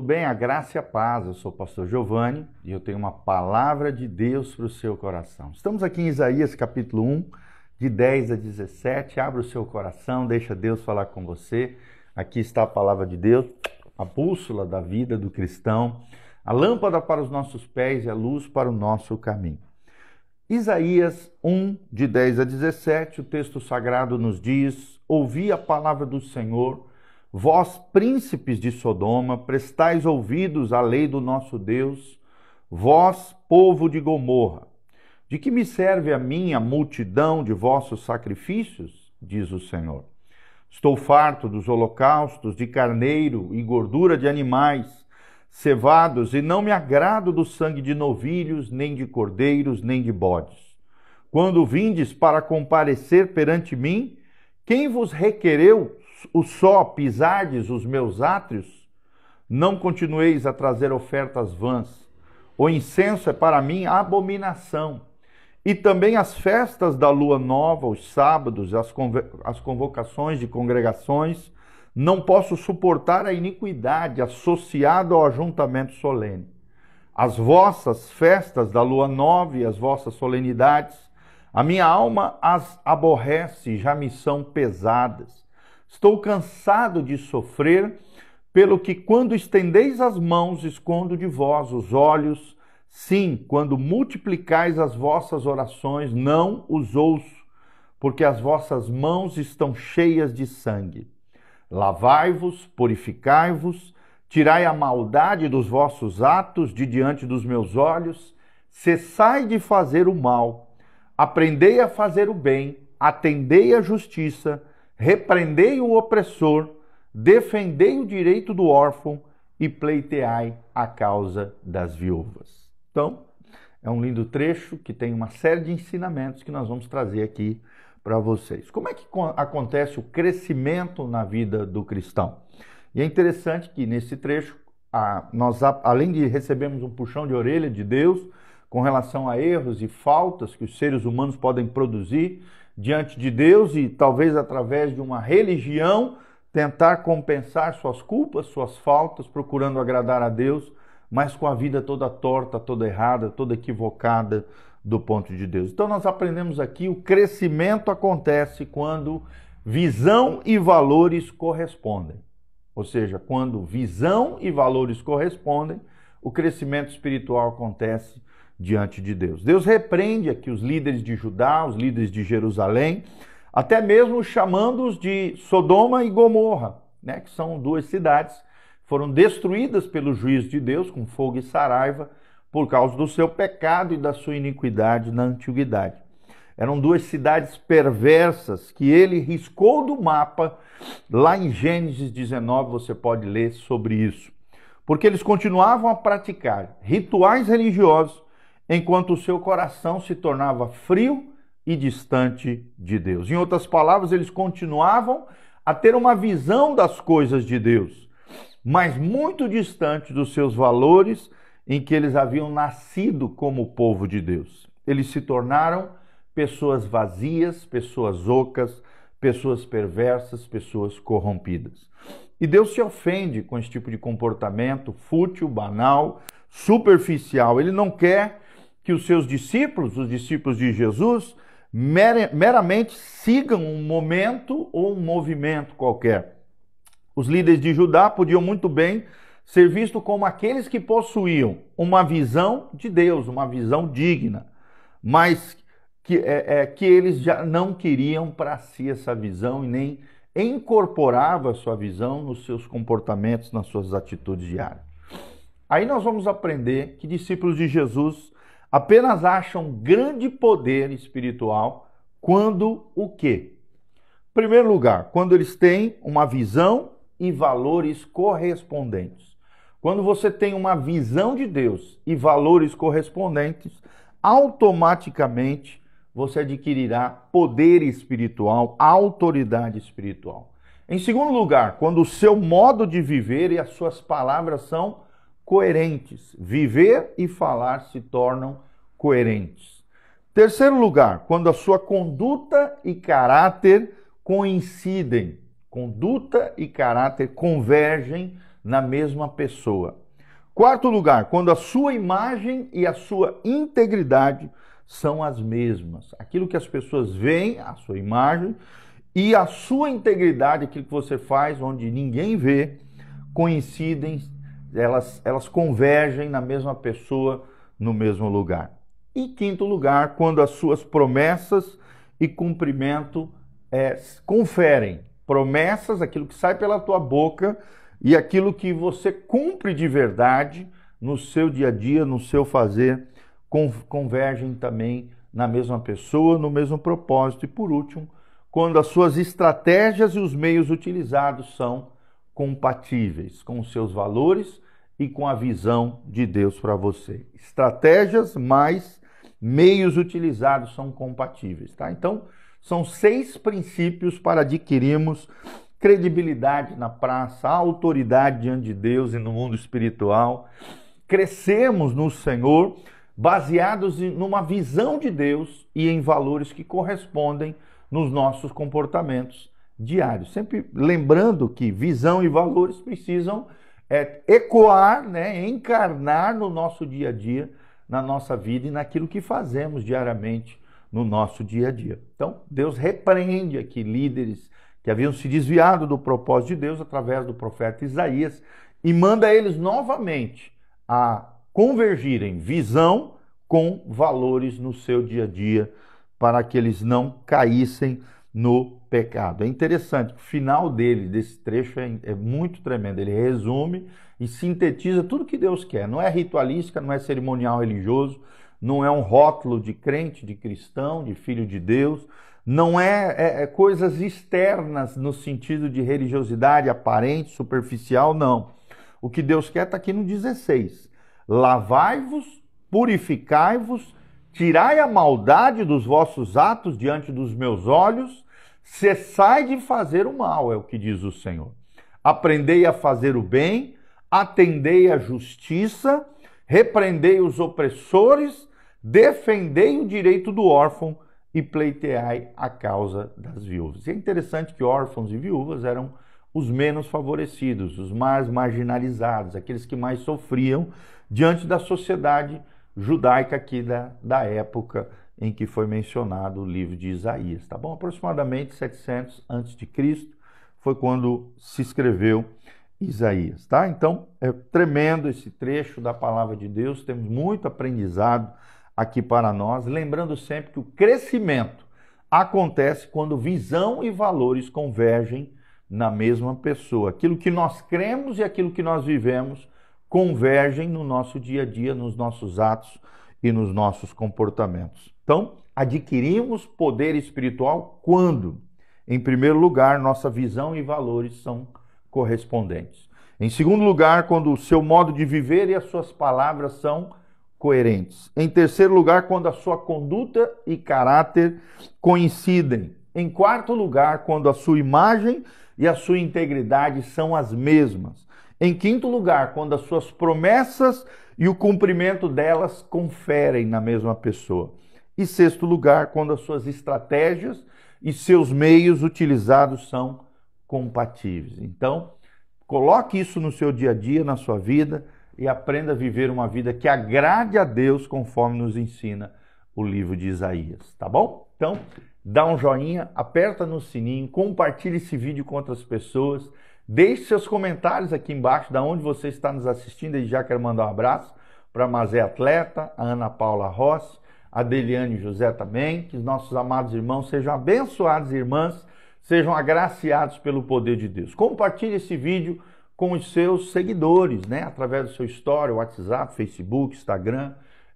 Tudo bem, a graça e a paz. Eu sou o pastor Giovanni e eu tenho uma palavra de Deus para o seu coração. Estamos aqui em Isaías capítulo 1, de 10 a 17. Abra o seu coração, deixa Deus falar com você. Aqui está a palavra de Deus, a bússola da vida do cristão, a lâmpada para os nossos pés e a luz para o nosso caminho. Isaías 1, de 10 a 17, o texto sagrado nos diz: Ouvi a palavra do Senhor Vós, príncipes de Sodoma, prestais ouvidos à lei do nosso Deus, vós, povo de Gomorra. De que me serve a minha multidão de vossos sacrifícios? Diz o Senhor. Estou farto dos holocaustos de carneiro e gordura de animais, cevados, e não me agrado do sangue de novilhos, nem de cordeiros, nem de bodes. Quando vindes para comparecer perante mim, quem vos requereu o só pisardes os meus átrios, não continueis a trazer ofertas vãs. O incenso é para mim abominação. E também as festas da lua nova, os sábados, as, as convocações de congregações, não posso suportar a iniquidade associada ao ajuntamento solene. As vossas festas da lua nova e as vossas solenidades, a minha alma as aborrece, já me são pesadas. Estou cansado de sofrer, pelo que quando estendeis as mãos, escondo de vós os olhos. Sim, quando multiplicais as vossas orações, não os ouço, porque as vossas mãos estão cheias de sangue. Lavai-vos, purificai-vos, tirai a maldade dos vossos atos de diante dos meus olhos, cessai de fazer o mal, aprendei a fazer o bem, atendei à justiça, repreendei o opressor, defendei o direito do órfão e pleiteai a causa das viúvas. Então, é um lindo trecho que tem uma série de ensinamentos que nós vamos trazer aqui para vocês. Como é que acontece o crescimento na vida do cristão? E é interessante que nesse trecho, a, nós, a, além de recebermos um puxão de orelha de Deus com relação a erros e faltas que os seres humanos podem produzir diante de Deus e talvez através de uma religião tentar compensar suas culpas, suas faltas, procurando agradar a Deus, mas com a vida toda torta, toda errada, toda equivocada do ponto de Deus. Então nós aprendemos aqui o crescimento acontece quando visão e valores correspondem. Ou seja, quando visão e valores correspondem, o crescimento espiritual acontece diante de Deus. Deus repreende aqui os líderes de Judá, os líderes de Jerusalém, até mesmo chamando-os de Sodoma e Gomorra, né, que são duas cidades que foram destruídas pelo juízo de Deus com fogo e saraiva por causa do seu pecado e da sua iniquidade na antiguidade. Eram duas cidades perversas que ele riscou do mapa. Lá em Gênesis 19 você pode ler sobre isso. Porque eles continuavam a praticar rituais religiosos enquanto o seu coração se tornava frio e distante de Deus. Em outras palavras, eles continuavam a ter uma visão das coisas de Deus, mas muito distante dos seus valores em que eles haviam nascido como povo de Deus. Eles se tornaram pessoas vazias, pessoas ocas, pessoas perversas, pessoas corrompidas. E Deus se ofende com esse tipo de comportamento fútil, banal, superficial. Ele não quer que os seus discípulos, os discípulos de Jesus, meramente sigam um momento ou um movimento qualquer. Os líderes de Judá podiam muito bem ser vistos como aqueles que possuíam uma visão de Deus, uma visão digna, mas que, é, é, que eles já não queriam para si essa visão e nem incorporava a sua visão nos seus comportamentos, nas suas atitudes diárias. Aí nós vamos aprender que discípulos de Jesus apenas acham grande poder espiritual quando o quê? Em primeiro lugar, quando eles têm uma visão e valores correspondentes. Quando você tem uma visão de Deus e valores correspondentes, automaticamente você adquirirá poder espiritual, autoridade espiritual. Em segundo lugar, quando o seu modo de viver e as suas palavras são coerentes. Viver e falar se tornam coerentes. Terceiro lugar, quando a sua conduta e caráter coincidem, conduta e caráter convergem na mesma pessoa. Quarto lugar, quando a sua imagem e a sua integridade são as mesmas. Aquilo que as pessoas veem, a sua imagem, e a sua integridade, aquilo que você faz, onde ninguém vê, coincidem elas, elas convergem na mesma pessoa, no mesmo lugar. E quinto lugar, quando as suas promessas e cumprimento é, conferem. Promessas, aquilo que sai pela tua boca e aquilo que você cumpre de verdade no seu dia a dia, no seu fazer, convergem também na mesma pessoa, no mesmo propósito. E por último, quando as suas estratégias e os meios utilizados são compatíveis com os seus valores e com a visão de Deus para você. Estratégias mais meios utilizados são compatíveis, tá? Então, são seis princípios para adquirirmos credibilidade na praça, autoridade diante de Deus e no mundo espiritual. Crescemos no Senhor baseados numa visão de Deus e em valores que correspondem nos nossos comportamentos diário. Sempre lembrando que visão e valores precisam é, ecoar, né, encarnar no nosso dia a dia, na nossa vida e naquilo que fazemos diariamente no nosso dia a dia. Então, Deus repreende aqui líderes que haviam se desviado do propósito de Deus através do profeta Isaías e manda eles novamente a convergirem visão com valores no seu dia a dia para que eles não caíssem no pecado. É interessante, o final dele, desse trecho, é, é, muito tremendo. Ele resume e sintetiza tudo que Deus quer. Não é ritualística, não é cerimonial religioso, não é um rótulo de crente, de cristão, de filho de Deus, não é, é, é coisas externas no sentido de religiosidade aparente, superficial, não. O que Deus quer está aqui no 16: lavai-vos, purificai-vos, tirai a maldade dos vossos atos diante dos meus olhos Cessai de fazer o mal, é o que diz o Senhor. Aprendei a fazer o bem, atendei à justiça, repreendei os opressores, defendei o direito do órfão e pleiteai a causa das viúvas. E é interessante que órfãos e viúvas eram os menos favorecidos, os mais marginalizados, aqueles que mais sofriam diante da sociedade judaica aqui da, da época em que foi mencionado o livro de Isaías, tá bom? Aproximadamente 700 antes de Cristo foi quando se escreveu Isaías, tá? Então, é tremendo esse trecho da palavra de Deus, temos muito aprendizado aqui para nós, lembrando sempre que o crescimento acontece quando visão e valores convergem na mesma pessoa. Aquilo que nós cremos e aquilo que nós vivemos convergem no nosso dia a dia, nos nossos atos e nos nossos comportamentos. Então, adquirimos poder espiritual quando, em primeiro lugar, nossa visão e valores são correspondentes. Em segundo lugar, quando o seu modo de viver e as suas palavras são coerentes. Em terceiro lugar, quando a sua conduta e caráter coincidem. Em quarto lugar, quando a sua imagem e a sua integridade são as mesmas. Em quinto lugar, quando as suas promessas e o cumprimento delas conferem na mesma pessoa. E sexto lugar, quando as suas estratégias e seus meios utilizados são compatíveis. Então, coloque isso no seu dia a dia, na sua vida e aprenda a viver uma vida que agrade a Deus conforme nos ensina o livro de Isaías, tá bom? Então, dá um joinha, aperta no sininho, compartilhe esse vídeo com outras pessoas Deixe seus comentários aqui embaixo, da onde você está nos assistindo. E já quero mandar um abraço para a Mazé Atleta, a Ana Paula Rossi, a Deliane José também. Que os nossos amados irmãos sejam abençoados, irmãs, sejam agraciados pelo poder de Deus. Compartilhe esse vídeo com os seus seguidores, né? Através do seu story, WhatsApp, Facebook, Instagram,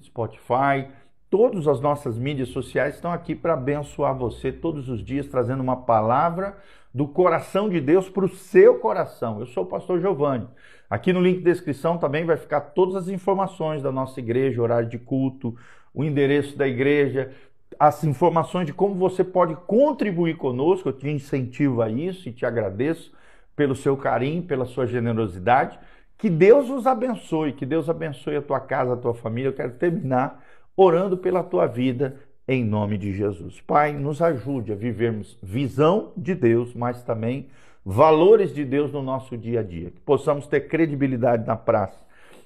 Spotify. Todas as nossas mídias sociais estão aqui para abençoar você todos os dias, trazendo uma palavra do coração de Deus para o seu coração. Eu sou o pastor Giovanni. Aqui no link de descrição também vai ficar todas as informações da nossa igreja, horário de culto, o endereço da igreja, as informações de como você pode contribuir conosco. Eu te incentivo a isso e te agradeço pelo seu carinho, pela sua generosidade. Que Deus os abençoe, que Deus abençoe a tua casa, a tua família. Eu quero terminar orando pela tua vida em nome de Jesus. Pai, nos ajude a vivermos visão de Deus, mas também valores de Deus no nosso dia a dia, que possamos ter credibilidade na praça,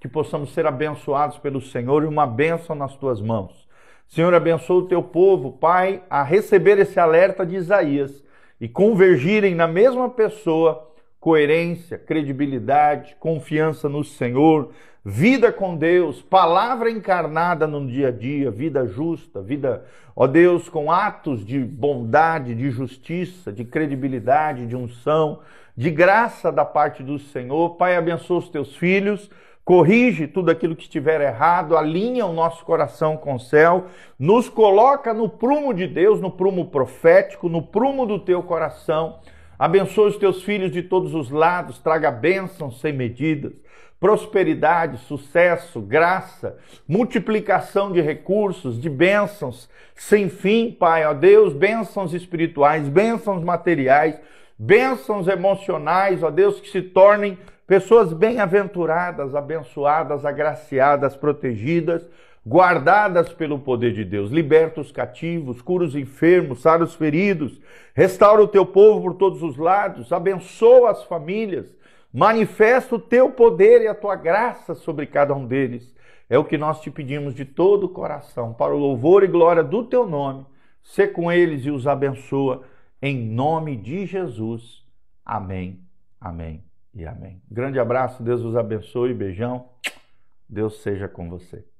que possamos ser abençoados pelo Senhor e uma bênção nas tuas mãos. Senhor, abençoa o teu povo, Pai, a receber esse alerta de Isaías e convergirem na mesma pessoa coerência, credibilidade, confiança no Senhor, vida com Deus, palavra encarnada no dia a dia, vida justa, vida, ó Deus, com atos de bondade, de justiça, de credibilidade, de unção, de graça da parte do Senhor. Pai, abençoa os teus filhos. Corrige tudo aquilo que estiver errado, alinha o nosso coração com o céu, nos coloca no prumo de Deus, no prumo profético, no prumo do teu coração, Abençoe os teus filhos de todos os lados, traga bênçãos sem medidas, prosperidade, sucesso, graça, multiplicação de recursos, de bênçãos sem fim, Pai, ó Deus, bênçãos espirituais, bênçãos materiais, bênçãos emocionais, ó Deus, que se tornem pessoas bem-aventuradas, abençoadas, agraciadas, protegidas guardadas pelo poder de Deus, liberta os cativos, cura os enfermos, sara os feridos, restaura o teu povo por todos os lados, abençoa as famílias, manifesta o teu poder e a tua graça sobre cada um deles. É o que nós te pedimos de todo o coração, para o louvor e glória do teu nome. Sê com eles e os abençoa, em nome de Jesus. Amém, amém e amém. Grande abraço, Deus os abençoe, beijão, Deus seja com você.